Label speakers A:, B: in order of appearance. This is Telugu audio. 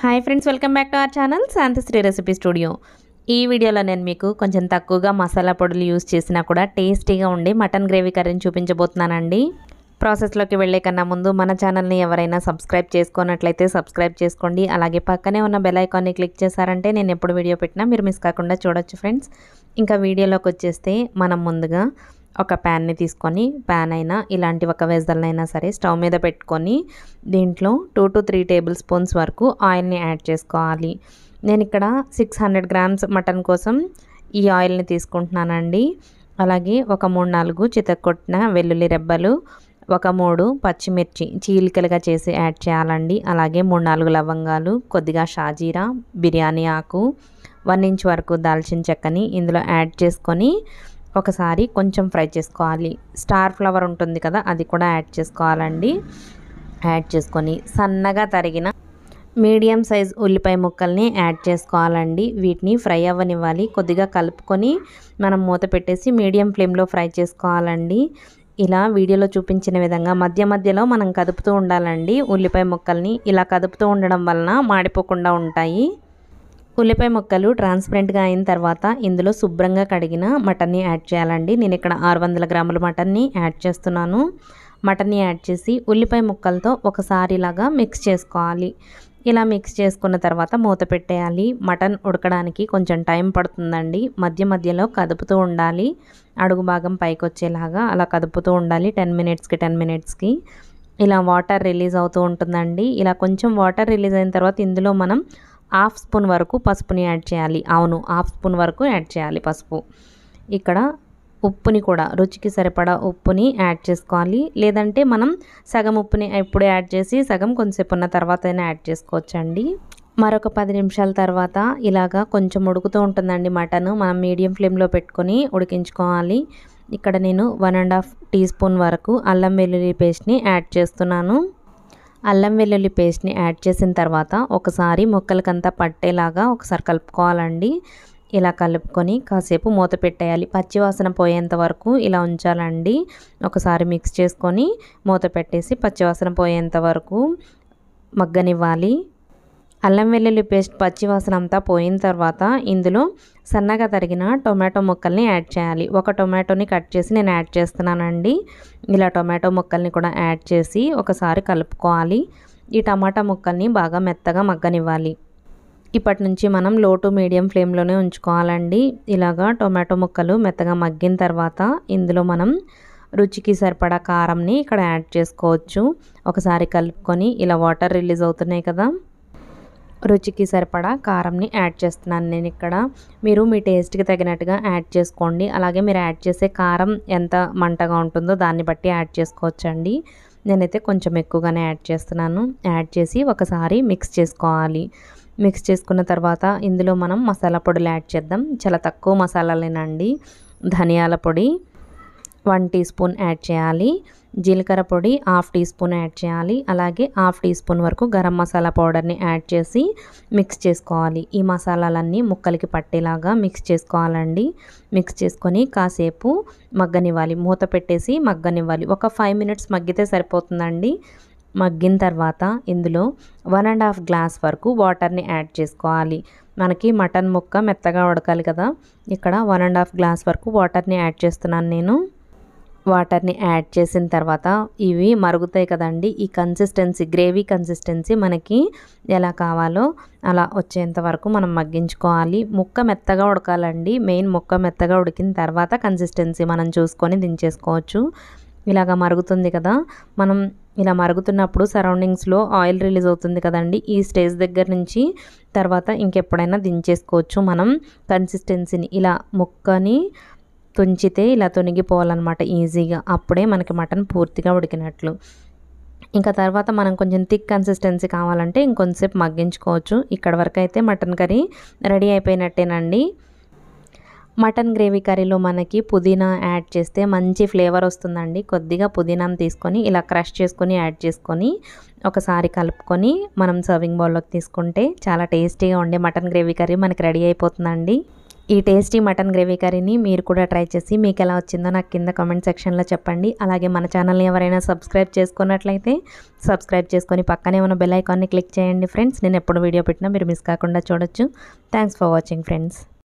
A: hi friends welcome back to our channel Shanthasri recipe studio ఈ వీడియోలో నేను మీకు కొంచెం తక్కువగా మసాలా పొడులు యూస్ చేసినా కూడా టేస్టీగా ఉండి మటన్ గ్రేవీ కర్రీని చూపించబోతున్నానండి ప్రాసెస్లోకి వెళ్లే కన్నా ముందు మన ఛానల్ని ఎవరైనా సబ్స్క్రైబ్ చేసుకున్నట్లయితే సబ్స్క్రైబ్ చేసుకోండి అలాగే పక్కనే ఉన్న బెలైకాన్ని క్లిక్ చేశారంటే నేను ఎప్పుడు వీడియో పెట్టినా మీరు మిస్ కాకుండా చూడొచ్చు ఫ్రెండ్స్ ఇంకా వీడియోలోకి వచ్చేస్తే మనం ముందుగా ఒక ప్యాన్ని తీసుకొని ప్యాన్ అయినా ఇలాంటి ఒక వెజలనైనా సరే స్టవ్ మీద పెట్టుకొని దీంట్లో two to three tablespoons వరకు ఆయిల్ని యాడ్ చేసుకోవాలి నేను ఇక్కడ సిక్స్ హండ్రెడ్ గ్రామ్స్ మటన్ కోసం ఈ ఆయిల్ని తీసుకుంటున్నానండి అలాగే ఒక మూడు నాలుగు చితకొట్టిన వెల్లుల్లి రెబ్బలు ఒక మూడు పచ్చిమిర్చి చీలికలుగా చేసి యాడ్ చేయాలండి అలాగే మూడు నాలుగు లవంగాలు కొద్దిగా షాజీరా బిర్యానీ ఆకు వన్ ఇంచ్ వరకు దాల్చిన చెక్కని ఇందులో యాడ్ చేసుకొని ఒకసారి కొంచెం ఫ్రై చేసుకోవాలి స్టార్ ఫ్లవర్ ఉంటుంది కదా అది కూడా యాడ్ చేసుకోవాలండి యాడ్ చేసుకొని సన్నగా తరిగిన మీడియం సైజ్ ఉల్లిపాయ ముక్కల్ని యాడ్ చేసుకోవాలండి వీటిని ఫ్రై అవ్వనివ్వాలి కొద్దిగా కలుపుకొని మనం మూత పెట్టేసి మీడియం ఫ్లేమ్లో ఫ్రై చేసుకోవాలండి ఇలా వీడియోలో చూపించిన విధంగా మధ్య మధ్యలో మనం కదుపుతూ ఉండాలండి ఉల్లిపాయ ముక్కల్ని ఇలా కదుపుతూ ఉండడం వలన మాడిపోకుండా ఉంటాయి ఉల్లిపాయ ముక్కలు ట్రాన్స్పరెంట్గా అయిన తర్వాత ఇందులో శుభ్రంగా కడిగిన మటన్ని యాడ్ చేయాలండి నేను ఇక్కడ ఆరు వందల గ్రాముల మటన్ని యాడ్ చేస్తున్నాను మటన్ని యాడ్ చేసి ఉల్లిపాయ ముక్కలతో ఒకసారి ఇలాగా మిక్స్ చేసుకోవాలి ఇలా మిక్స్ చేసుకున్న తర్వాత మూత పెట్టేయాలి మటన్ ఉడకడానికి కొంచెం టైం పడుతుందండి మధ్య మధ్యలో కదుపుతూ ఉండాలి అడుగు భాగం పైకి వచ్చేలాగా అలా కదుపుతూ ఉండాలి టెన్ మినిట్స్కి టెన్ మినిట్స్కి ఇలా వాటర్ రిలీజ్ అవుతూ ఉంటుందండి ఇలా కొంచెం వాటర్ రిలీజ్ అయిన తర్వాత ఇందులో మనం హాఫ్ స్పూన్ వరకు పసుపుని యాడ్ చేయాలి అవును హాఫ్ స్పూన్ వరకు యాడ్ చేయాలి పసుపు ఇక్కడ ఉప్పుని కూడా రుచికి సరిపడా ఉప్పుని యాడ్ చేసుకోవాలి లేదంటే మనం సగం ఉప్పుని ఇప్పుడు యాడ్ చేసి సగం కొంచెంసేపు ఉన్న తర్వాత యాడ్ చేసుకోవచ్చండి మరొక పది నిమిషాల తర్వాత ఇలాగా కొంచెం ఉడుకుతూ ఉంటుందండి మటన్ మనం మీడియం ఫ్లేమ్లో పెట్టుకొని ఉడికించుకోవాలి ఇక్కడ నేను one and half teaspoon వరకు అల్లం వెల్లుల్లి పేస్ట్ని యాడ్ చేస్తున్నాను అల్లం వెల్లుల్లి పేస్ట్ని యాడ్ చేసిన తర్వాత ఒకసారి మొక్కలకంతా పట్టేలాగా ఒకసారి కలుపుకోవాలండి ఇలా కలుపుకొని కాసేపు మూత పెట్టేయాలి పచ్చివాసన పోయేంత వరకు ఇలా ఉంచాలండి ఒకసారి మిక్స్ చేసుకొని మూత పెట్టేసి పచ్చివాసన పోయేంత వరకు మగ్గనివ్వాలి అల్లం వెల్లుల్లి పేస్ట్ పచ్చివాసన అంతా పోయిన తర్వాత ఇందులో సన్నగా తరిగిన టొమాటో ముక్కల్ని యాడ్ చేయాలి ఒక టొమాటోని కట్ చేసి నేను యాడ్ చేస్తున్నానండి ఇలా టొమాటో ముక్కల్ని కూడా యాడ్ చేసి ఒకసారి కలుపుకోవాలి ఈ టమాటా ముక్కల్ని బాగా మెత్తగా మగ్గనివ్వాలి ఇప్పటి నుంచి మనం లో టు మీడియం ఫ్లేమ్లోనే ఉంచుకోవాలండి ఇలాగా టొమాటో ముక్కలు మెత్తగా మగ్గిన తర్వాత ఇందులో మనం రుచికి సరిపడా కారంని ఇక్కడ యాడ్ చేసుకోవచ్చు ఒకసారి కలుపుకొని ఇలా వాటర్ రిలీజ్ అవుతున్నాయి కదా రుచికి సరిపడా కారంని యాడ్ చేస్తున్నాను నేను ఇక్కడ మీరు మీ టేస్ట్కి తగినట్టుగా యాడ్ చేసుకోండి అలాగే మీరు యాడ్ చేసే కారం ఎంత మంటగా ఉంటుందో దాన్ని బట్టి యాడ్ చేసుకోవచ్చండి నేనైతే కొంచెం ఎక్కువగానే యాడ్ చేస్తున్నాను యాడ్ చేసి ఒకసారి మిక్స్ చేసుకోవాలి మిక్స్ చేసుకున్న తర్వాత ఇందులో మనం మసాలా పొడులు యాడ్ చేద్దాం చాలా తక్కువ మసాలాలేనండి ధనియాల పొడి వన్ టీ స్పూన్ యాడ్ చేయాలి జీలకర్ర పొడి హాఫ్ టీ స్పూన్ యాడ్ చేయాలి అలాగే హాఫ్ టీ స్పూన్ వరకు గరం మసాలా పౌడర్ని యాడ్ చేసి మిక్స్ చేసుకోవాలి ఈ మసాలాలన్నీ ముక్కలకి పట్టేలాగా మిక్స్ చేసుకోవాలండి మిక్స్ చేసుకొని కాసేపు మగ్గనివ్వాలి మూత పెట్టేసి మగ్గనివ్వాలి ఒక ఫైవ్ మినిట్స్ మగ్గితే సరిపోతుందండి మగ్గిన తర్వాత ఇందులో వన్ అండ్ హాఫ్ గ్లాస్ వరకు వాటర్ని యాడ్ చేసుకోవాలి మనకి మటన్ ముక్క మెత్తగా ఉడకాలి కదా ఇక్కడ వన్ అండ్ హాఫ్ గ్లాస్ వరకు వాటర్ని యాడ్ చేస్తున్నాను నేను వాటర్ని యాడ్ చేసిన తర్వాత ఇవి మరుగుతాయి కదండి ఈ కన్సిస్టెన్సీ గ్రేవీ కన్సిస్టెన్సీ మనకి ఎలా కావాలో అలా వచ్చేంత వరకు మనం మగ్గించుకోవాలి ముక్క మెత్తగా ఉడకాలండి మెయిన్ ముక్క మెత్తగా ఉడికిన తర్వాత కన్సిస్టెన్సీ మనం చూసుకొని దించేసుకోవచ్చు ఇలాగ మరుగుతుంది కదా మనం ఇలా మరుగుతున్నప్పుడు సరౌండింగ్స్లో ఆయిల్ రిలీజ్ అవుతుంది కదండి ఈ స్టేజ్ దగ్గర నుంచి తర్వాత ఇంకెప్పుడైనా దించేసుకోవచ్చు మనం కన్సిస్టెన్సీని ఇలా ముక్కని తుంచితే ఇలా తొనిగిపోవాలన్నమాట ఈజీగా అప్పుడే మనకి మటన్ పూర్తిగా ఉడికినట్లు ఇంకా తర్వాత మనం కొంచెం థిక్ కన్సిస్టెన్సీ కావాలంటే ఇంకొంతసేపు మగ్గించుకోవచ్చు ఇక్కడ వరకు అయితే మటన్ కర్రీ రెడీ అయిపోయినట్టేనండి మటన్ గ్రేవీ కర్రీలో మనకి పుదీనా యాడ్ చేస్తే మంచి ఫ్లేవర్ వస్తుందండి కొద్దిగా పుదీనాను తీసుకొని ఇలా క్రష్ చేసుకొని యాడ్ చేసుకొని ఒకసారి కలుపుకొని మనం సర్వింగ్ బౌల్లోకి తీసుకుంటే చాలా టేస్టీగా ఉండే మటన్ గ్రేవీ కర్రీ మనకి రెడీ అయిపోతుందండి ఈ టేస్టీ మటన్ గ్రేవీ కర్రీని మీరు కూడా ట్రై చేసి మీకు ఎలా వచ్చిందో నాకు కింద కామెంట్ సెక్షన్లో చెప్పండి అలాగే మన ఛానల్ని ఎవరైనా సబ్స్క్రైబ్ చేసుకున్నట్లయితే సబ్స్క్రైబ్ చేసుకొని పక్కనే ఉన్న బెల్ ఐకాన్ని క్లిక్ చేయండి ఫ్రెండ్స్ నేను ఎప్పుడు వీడియో పెట్టినా మీరు మిస్ కాకుండా చూడొచ్చు థ్యాంక్స్ ఫర్ వాచింగ్ ఫ్రెండ్స్